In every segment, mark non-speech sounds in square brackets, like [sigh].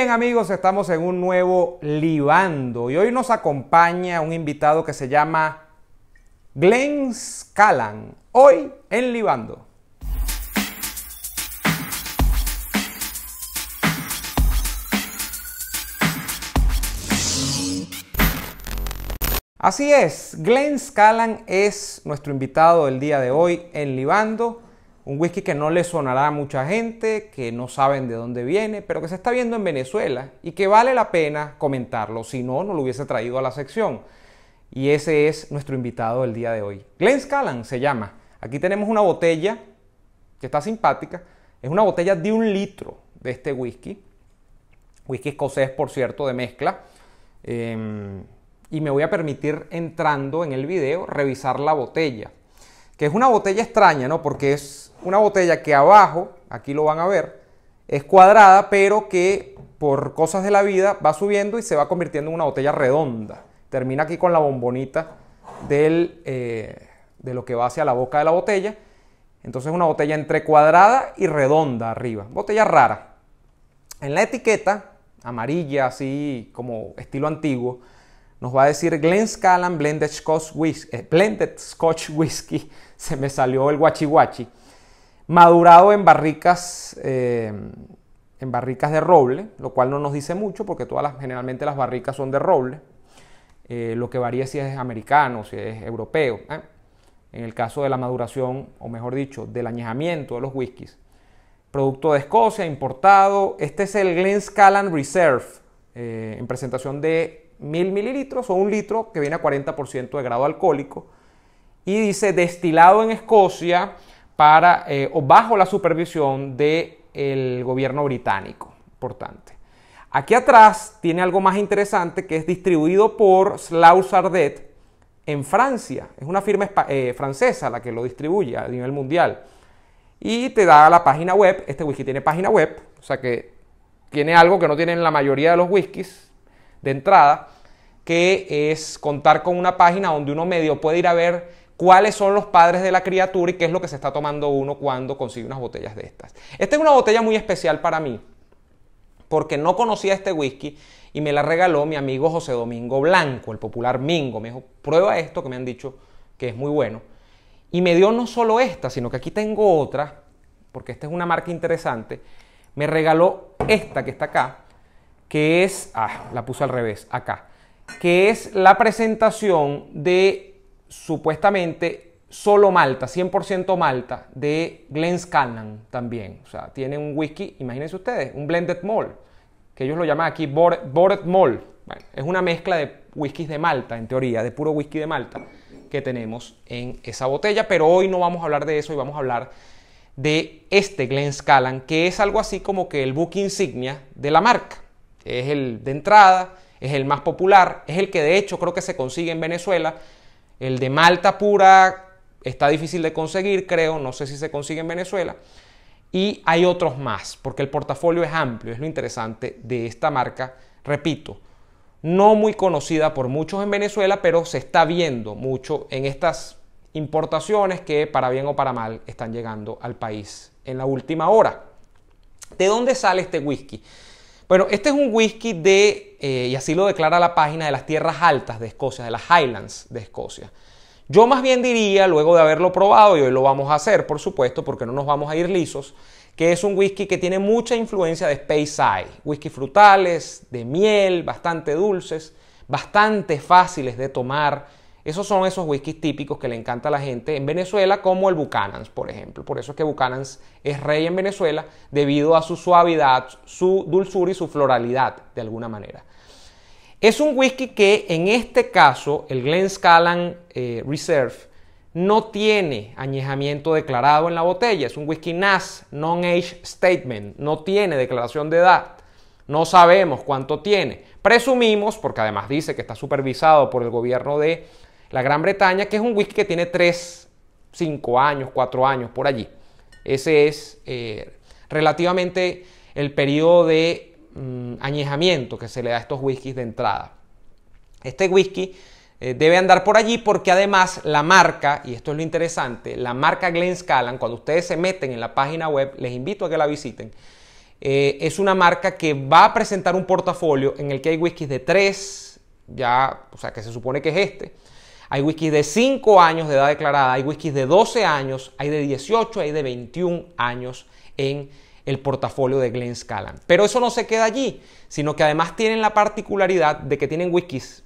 bien amigos, estamos en un nuevo Libando y hoy nos acompaña un invitado que se llama Glenn Scalan, hoy en Libando. Así es, Glenn Scalan es nuestro invitado el día de hoy en Libando. Un whisky que no le sonará a mucha gente, que no saben de dónde viene, pero que se está viendo en Venezuela y que vale la pena comentarlo, si no, no lo hubiese traído a la sección. Y ese es nuestro invitado del día de hoy. Glenn Scallan se llama. Aquí tenemos una botella que está simpática. Es una botella de un litro de este whisky. Whisky escocés, por cierto, de mezcla. Em, y me voy a permitir entrando en el video revisar la botella que es una botella extraña, ¿no? Porque es una botella que abajo, aquí lo van a ver, es cuadrada, pero que por cosas de la vida va subiendo y se va convirtiendo en una botella redonda. Termina aquí con la bombonita eh, de lo que va hacia la boca de la botella. Entonces una botella entre cuadrada y redonda arriba. Botella rara. En la etiqueta, amarilla, así como estilo antiguo, nos va a decir Glen Scallan eh, Blended Scotch Whisky, [laughs] se me salió el guachi madurado en barricas, eh, en barricas de roble, lo cual no nos dice mucho porque todas las, generalmente las barricas son de roble, eh, lo que varía si es americano, si es europeo. En el caso de la maduración, o mejor dicho, del añejamiento de los whiskies, producto de Escocia, importado, este es el Glen Scallan Reserve, en presentación de mil mililitros o un litro que viene a 40% de grado alcohólico. Y dice destilado en Escocia para, eh, o bajo la supervisión del gobierno británico. Importante. Aquí atrás tiene algo más interesante que es distribuido por Slau Sardet en Francia. Es una firma eh, francesa la que lo distribuye a nivel mundial. Y te da la página web. Este whisky tiene página web, o sea que tiene algo que no tienen la mayoría de los whiskies de entrada, que es contar con una página donde uno medio puede ir a ver cuáles son los padres de la criatura y qué es lo que se está tomando uno cuando consigue unas botellas de estas. Esta es una botella muy especial para mí, porque no conocía este whisky y me la regaló mi amigo José Domingo Blanco, el popular Mingo. Me dijo, prueba esto que me han dicho que es muy bueno. Y me dio no solo esta, sino que aquí tengo otra, porque esta es una marca interesante. Me regaló esta que está acá, que es, ah, la puse al revés, acá, que es la presentación de supuestamente solo Malta, 100% Malta, de Glen también. O sea, tiene un whisky, imagínense ustedes, un blended malt, que ellos lo llaman aquí Bored Malt. es una mezcla de whiskies de Malta, en teoría, de puro whisky de Malta que tenemos en esa botella, pero hoy no vamos a hablar de eso, hoy vamos a hablar de este Glen que es algo así como que el book insignia de la marca es el de entrada, es el más popular, es el que de hecho creo que se consigue en Venezuela. El de Malta pura está difícil de conseguir, creo, no sé si se consigue en Venezuela. Y hay otros más, porque el portafolio es amplio, es lo interesante de esta marca, repito, no muy conocida por muchos en Venezuela, pero se está viendo mucho en estas importaciones que para bien o para mal están llegando al país en la última hora. ¿De dónde sale este whisky? Bueno, este es un whisky de, eh, y así lo declara la página, de las tierras altas de Escocia, de las Highlands de Escocia. Yo más bien diría, luego de haberlo probado, y hoy lo vamos a hacer, por supuesto, porque no nos vamos a ir lisos, que es un whisky que tiene mucha influencia de Speyside. Whisky frutales, de miel, bastante dulces, bastante fáciles de tomar esos son esos whiskies típicos que le encanta a la gente en Venezuela, como el Buchanan's, por ejemplo. Por eso es que Buchanan's es rey en Venezuela debido a su suavidad, su dulzura y su floralidad, de alguna manera. Es un whisky que en este caso, el Glen Callan eh, Reserve, no tiene añejamiento declarado en la botella. Es un whisky NAS, Non-Age Statement. No tiene declaración de edad. No sabemos cuánto tiene. Presumimos, porque además dice que está supervisado por el gobierno de la Gran Bretaña, que es un whisky que tiene 3, 5 años, 4 años, por allí. Ese es eh, relativamente el periodo de mm, añejamiento que se le da a estos whiskies de entrada. Este whisky eh, debe andar por allí porque además la marca, y esto es lo interesante, la marca Glenn Scalan, cuando ustedes se meten en la página web, les invito a que la visiten, eh, es una marca que va a presentar un portafolio en el que hay whiskies de 3, ya, o sea, que se supone que es este, hay whiskies de 5 años de edad declarada, hay whiskies de 12 años, hay de 18, hay de 21 años en el portafolio de Glen Scotland. Pero eso no se queda allí, sino que además tienen la particularidad de que tienen whiskies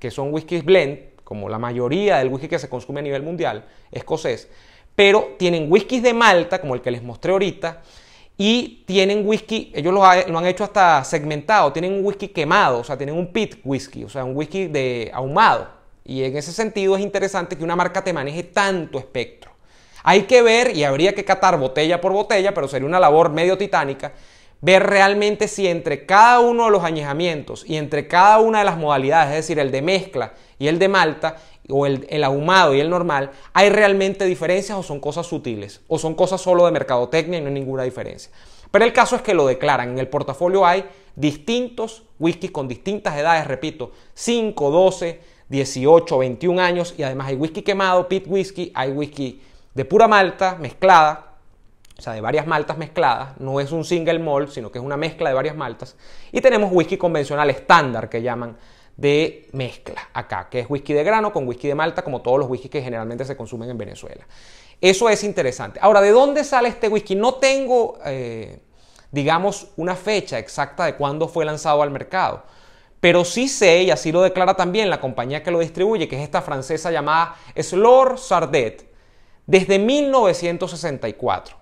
que son whiskies blend, como la mayoría del whisky que se consume a nivel mundial, escocés, pero tienen whiskies de Malta, como el que les mostré ahorita, y tienen whisky, ellos lo, lo, han hecho hasta segmentado, tienen un whisky quemado, o sea, tienen un pit whisky, o sea, un whisky de ahumado, y en ese sentido es interesante que una marca te maneje tanto espectro. Hay que ver, y habría que catar botella por botella, pero sería una labor medio titánica, ver realmente si entre cada uno de los añejamientos y entre cada una de las modalidades, es decir, el de mezcla y el de malta, o el, ahumado y el normal, hay realmente diferencias o son cosas sutiles, o son cosas solo de mercadotecnia y no hay ninguna diferencia. Pero el caso es que lo declaran, en el portafolio hay distintos whiskies con distintas edades, repito, 5, 12, 18, 21 años y además hay whisky quemado, pit whisky, hay whisky de pura malta mezclada, o sea, de varias maltas mezcladas, no es un single malt, sino que es una mezcla de varias maltas, y tenemos whisky convencional estándar que llaman de mezcla acá, que es whisky de grano con whisky de malta, como todos los whisky que generalmente se consumen en Venezuela. Eso es interesante. Ahora, ¿de dónde sale este whisky? No tengo, eh, digamos, una fecha exacta de cuándo fue lanzado al mercado pero sí sé, y así lo declara también la compañía que lo distribuye, que es esta francesa llamada Slor Sardet, desde 1964.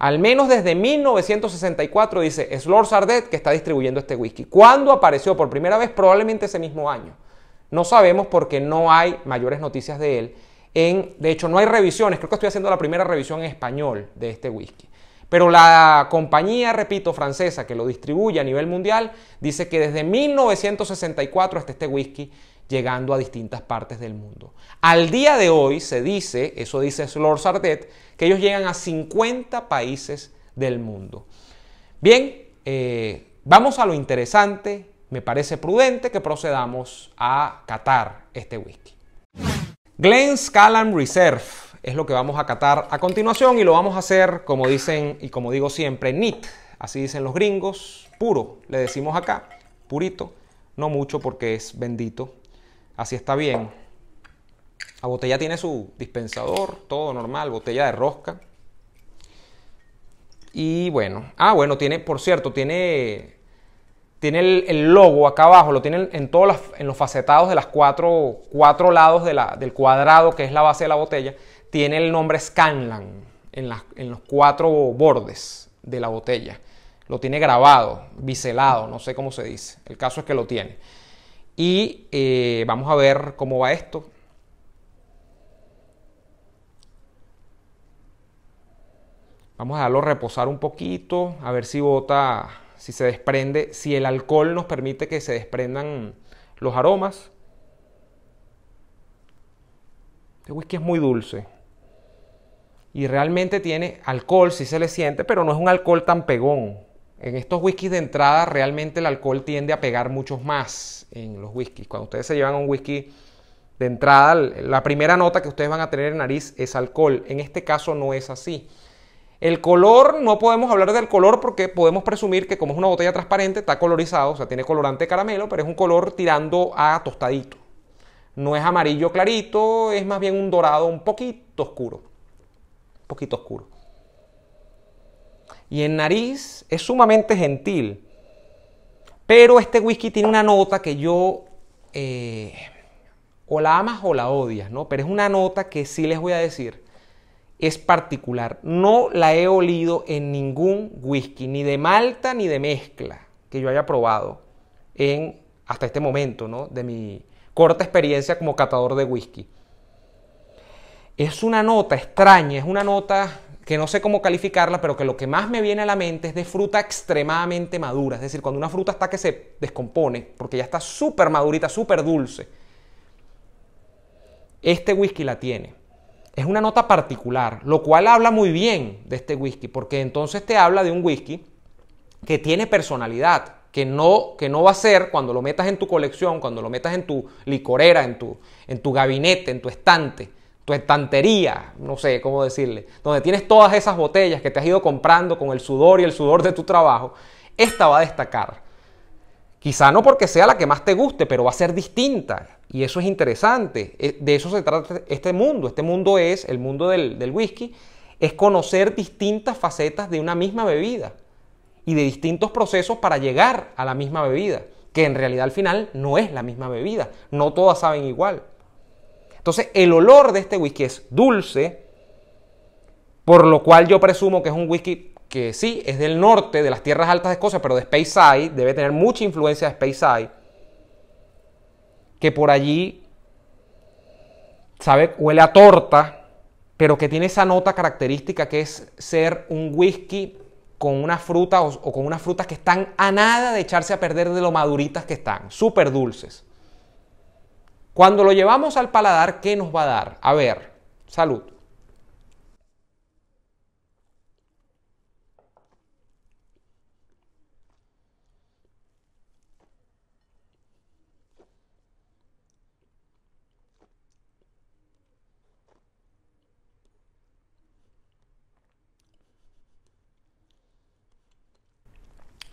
Al menos desde 1964 dice Slor Sardet que está distribuyendo este whisky. ¿Cuándo apareció por primera vez? Probablemente ese mismo año. No sabemos porque no hay mayores noticias de él. En, de hecho, no hay revisiones. Creo que estoy haciendo la primera revisión en español de este whisky. Pero la compañía, repito, francesa que lo distribuye a nivel mundial, dice que desde 1964 hasta este whisky llegando a distintas partes del mundo. Al día de hoy se dice, eso dice Lord Sardet, que ellos llegan a 50 países del mundo. Bien, eh, vamos a lo interesante. Me parece prudente que procedamos a catar este whisky. Glen Scallam Reserve es lo que vamos a catar a continuación y lo vamos a hacer, como dicen y como digo siempre, NIT, así dicen los gringos, puro, le decimos acá, purito, no mucho porque es bendito, así está bien. La botella tiene su dispensador, todo normal, botella de rosca. Y bueno, ah bueno, tiene, por cierto, tiene tiene el, logo acá abajo, lo tienen en todos los, en los facetados de las cuatro, cuatro lados del cuadrado que es la base de la botella tiene el nombre Scanlan en, los cuatro bordes de la botella. Lo tiene grabado, biselado, no sé cómo se dice. El caso es que lo tiene. Y eh, vamos a ver cómo va esto. Vamos a dejarlo reposar un poquito, a ver si bota, si se desprende, si el alcohol nos permite que se desprendan los aromas. Este whisky es muy dulce y realmente tiene alcohol, si se le siente, pero no es un alcohol tan pegón. En estos whiskies de entrada realmente el alcohol tiende a pegar muchos más en los whiskies. Cuando ustedes se llevan un whisky de entrada, la primera nota que ustedes van a tener en nariz es alcohol. En este caso no es así. El color, no podemos hablar del color porque podemos presumir que como es una botella transparente está colorizado, o sea, tiene colorante caramelo, pero es un color tirando a tostadito. No es amarillo clarito, es más bien un dorado un poquito oscuro un poquito oscuro. Y en nariz es sumamente gentil. Pero este whisky tiene una nota que yo eh, o la amas o la odias, ¿no? Pero es una nota que sí les voy a decir. Es particular. No la he olido en ningún whisky, ni de malta ni de mezcla que yo haya probado en hasta este momento, ¿no? De mi corta experiencia como catador de whisky es una nota extraña, es una nota que no sé cómo calificarla, pero que lo que más me viene a la mente es de fruta extremadamente madura. Es decir, cuando una fruta está que se descompone, porque ya está súper madurita, súper dulce. Este whisky la tiene. Es una nota particular, lo cual habla muy bien de este whisky, porque entonces te habla de un whisky que tiene personalidad, que no, que no va a ser cuando lo metas en tu colección, cuando lo metas en tu licorera, en tu, en tu gabinete, en tu estante no sé cómo decirle, donde tienes todas esas botellas que te has ido comprando con el sudor y el sudor de tu trabajo, esta va a destacar. Quizá no porque sea la que más te guste, pero va a ser distinta. Y eso es interesante. Eh, de eso se trata este mundo. Este mundo es, el mundo del whisky, es conocer distintas facetas de una misma bebida y de distintos procesos para llegar a la misma bebida, que en realidad al final no es la misma bebida. No todas saben igual. Entonces, el olor de este whisky es dulce, por lo cual yo presumo que es un whisky que sí, es del norte, de las tierras altas de Escocia, pero de Speyside, debe tener mucha influencia de Speyside, que por allí sabe, huele a torta, pero que tiene esa nota característica que es ser un whisky con una fruta o, o con unas frutas que están a nada de echarse a perder de lo maduritas que están, súper dulces. Cuando lo llevamos al paladar, ¿qué nos va a dar? A ver, salud.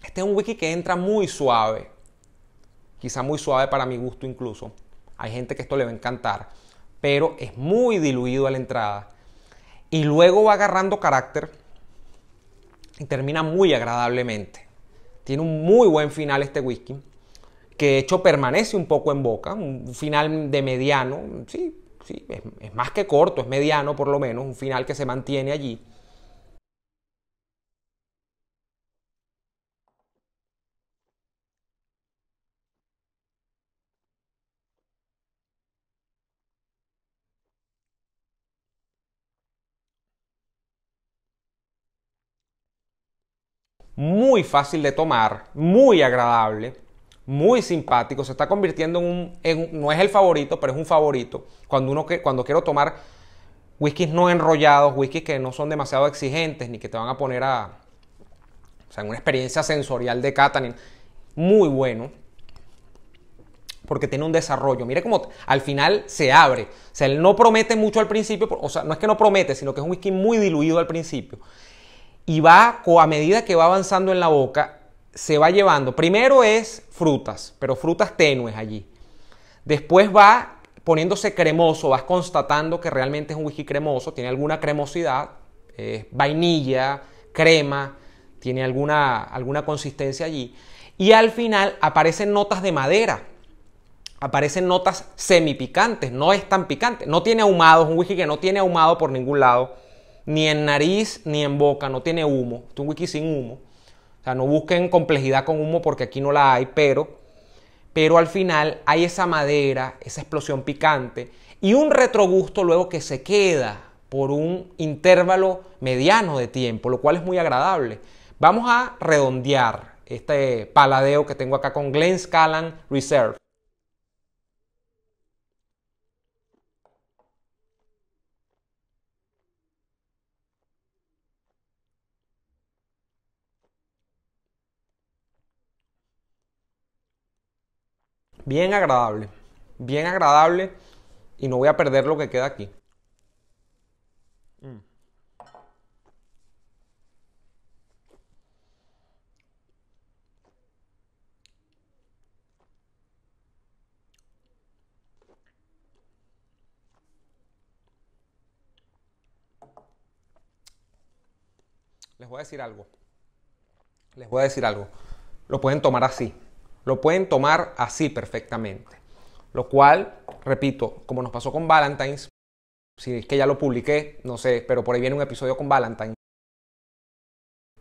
Este es un wiki que entra muy suave, quizá muy suave para mi gusto incluso. Hay gente que esto le va a encantar, pero es muy diluido a la entrada. Y luego va agarrando carácter y termina muy agradablemente. Tiene un muy buen final este whisky, que de hecho permanece un poco en boca, un final de mediano, sí, sí, es, es más que corto, es mediano por lo menos, un final que se mantiene allí muy fácil de tomar, muy agradable, muy simpático, se está convirtiendo en un, no es el favorito, pero es un favorito. Cuando, uno que, cuando quiero tomar whiskies no enrollados, whiskies que no son demasiado exigentes, ni que te van a poner a, o sea, en una experiencia sensorial de Katanin. muy bueno, porque tiene un desarrollo. Mire cómo al final se abre. O sea, él no promete mucho al principio, o sea, no es que no promete, sino que es un whisky muy diluido al principio y va, a medida que va avanzando en la boca, se va llevando. Primero es frutas, pero frutas tenues allí. Después va poniéndose cremoso, vas constatando que realmente es un whisky cremoso, tiene alguna cremosidad, vainilla, crema, tiene alguna, alguna consistencia allí. Y al final aparecen notas de madera, aparecen notas semi picantes, no es tan picante, no tiene ahumado, es un whisky que no tiene ahumado por ningún lado ni en nariz ni en boca, no tiene humo. es un whisky sin humo. O sea, no busquen complejidad con humo porque aquí no la hay, pero, pero al final hay esa madera, esa explosión picante y un retrogusto luego que se queda por un intervalo mediano de tiempo, lo cual es muy agradable. Vamos a redondear este paladeo que tengo acá con Glen Callan Reserve. bien agradable, bien agradable y no voy a perder lo que queda aquí. Mm. Les voy a decir algo. Les voy a decir algo. Lo pueden tomar así lo pueden tomar así perfectamente. Lo cual, repito, como nos pasó con Valentine's, si es que ya lo publiqué, no sé, pero por ahí viene un episodio con Valentine's.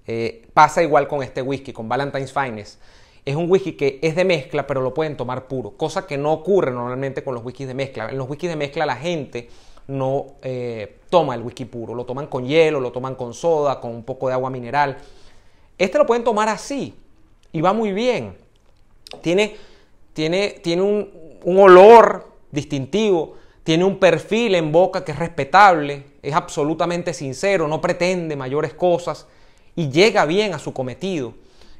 Eh, pasa igual con este whisky, con Valentine's Finest. Es un whisky que es de mezcla, pero lo pueden tomar puro, cosa que no ocurre normalmente con los whiskies de mezcla. En los whiskies de mezcla la gente no eh, toma el whisky puro, lo toman con hielo, lo toman con soda, con un poco de agua mineral. Este lo pueden tomar así y va muy bien tiene, tiene, tiene un, olor distintivo, tiene un perfil en boca que es respetable, es absolutamente sincero, no pretende mayores cosas y llega bien a su cometido.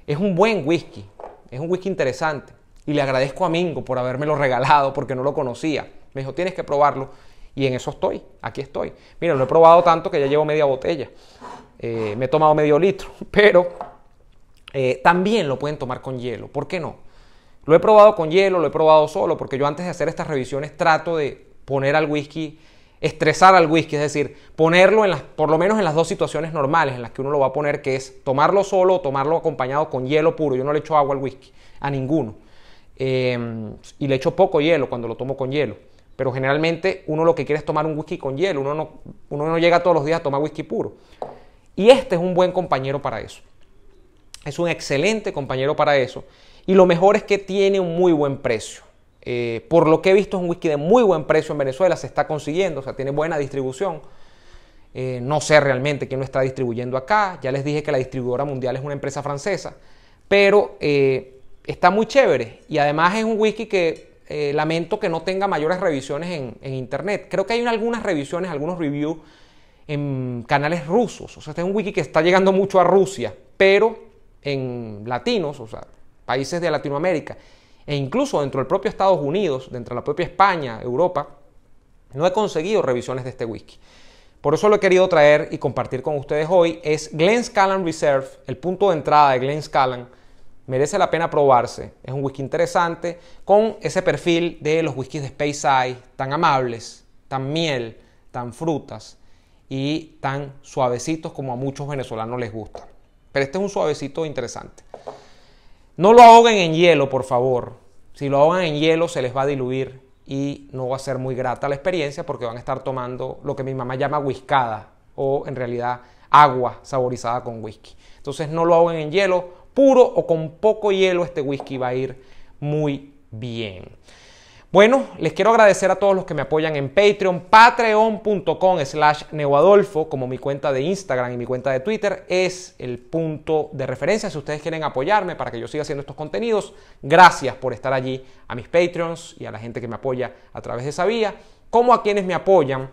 Es un buen whisky, es un whisky interesante. Y le agradezco a Mingo por haberme lo regalado porque no lo conocía. Me dijo, tienes que probarlo. Y en eso estoy, aquí estoy. Mira, lo he probado tanto que ya llevo media botella. Eh, me he tomado medio litro, [laughs] pero eh, también lo pueden tomar con hielo. ¿Por qué no? Lo he probado con hielo, lo he probado solo, porque yo antes de hacer estas revisiones trato de poner al whisky, estresar al whisky, es decir, ponerlo en las, por lo menos en las dos situaciones normales en las que uno lo va a poner, que es tomarlo solo o tomarlo acompañado con hielo puro. Yo no le echo agua al whisky, a ninguno. Em, y le echo poco hielo cuando lo tomo con hielo. Pero generalmente uno lo que quiere es tomar un whisky con hielo, uno uno no llega todos los días a tomar whisky puro. Y este es un buen compañero para eso. Es un excelente compañero para eso. Y lo mejor es que tiene un muy buen precio. Eh, por lo que he visto es un whisky de muy buen precio en Venezuela, se está consiguiendo, o sea, tiene buena distribución. Eh, no sé realmente quién lo está distribuyendo acá. Ya les dije que la distribuidora mundial es una empresa francesa. Pero eh, está muy chévere. Y además es un whisky que lamento que no tenga mayores revisiones en, internet. Creo que hay algunas revisiones, algunos reviews en canales rusos. O sea, este es un whisky que está llegando mucho a Rusia. Pero en latinos, o sea, países de Latinoamérica, e incluso dentro del propio Estados Unidos, dentro de la propia España, Europa, no he conseguido revisiones de este whisky. Por eso lo he querido traer y compartir con ustedes hoy. Es Glen Callan Reserve, el punto de entrada de Glen Callan. Merece la pena probarse. Es un whisky interesante con ese perfil de los whiskies de Space Eye, tan amables, tan miel, tan frutas y tan suavecitos como a muchos venezolanos les gustan pero este es un suavecito interesante. No lo ahoguen en hielo, por favor. Si lo ahogan en hielo se les va a diluir y no va a ser muy grata la experiencia porque van a estar tomando lo que mi mamá llama whiskada o en realidad agua saborizada con whisky. Entonces no lo ahoguen en hielo, puro o con poco hielo este whisky va a ir muy bien. Bueno, les quiero agradecer a todos los que me apoyan en Patreon, patreon.com slash neuadolfo, como mi cuenta de Instagram y mi cuenta de Twitter es el punto de referencia si ustedes quieren apoyarme para que yo siga haciendo estos contenidos. Gracias por estar allí a mis Patreons y a la gente que me apoya a través de esa vía, como a quienes me apoyan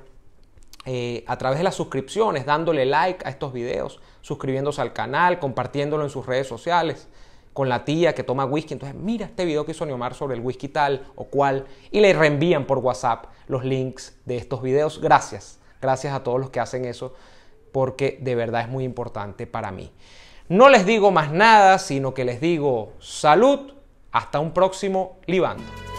eh, a través de las suscripciones, dándole like a estos videos, suscribiéndose al canal, compartiéndolo en sus redes sociales con la tía que toma whisky, entonces mira este video que hizo Neomar sobre el whisky tal o cual, y le reenvían por WhatsApp los links de estos videos. Gracias, gracias a todos los que hacen eso, porque de verdad es muy importante para mí. No les digo más nada, sino que les digo salud, hasta un próximo libando.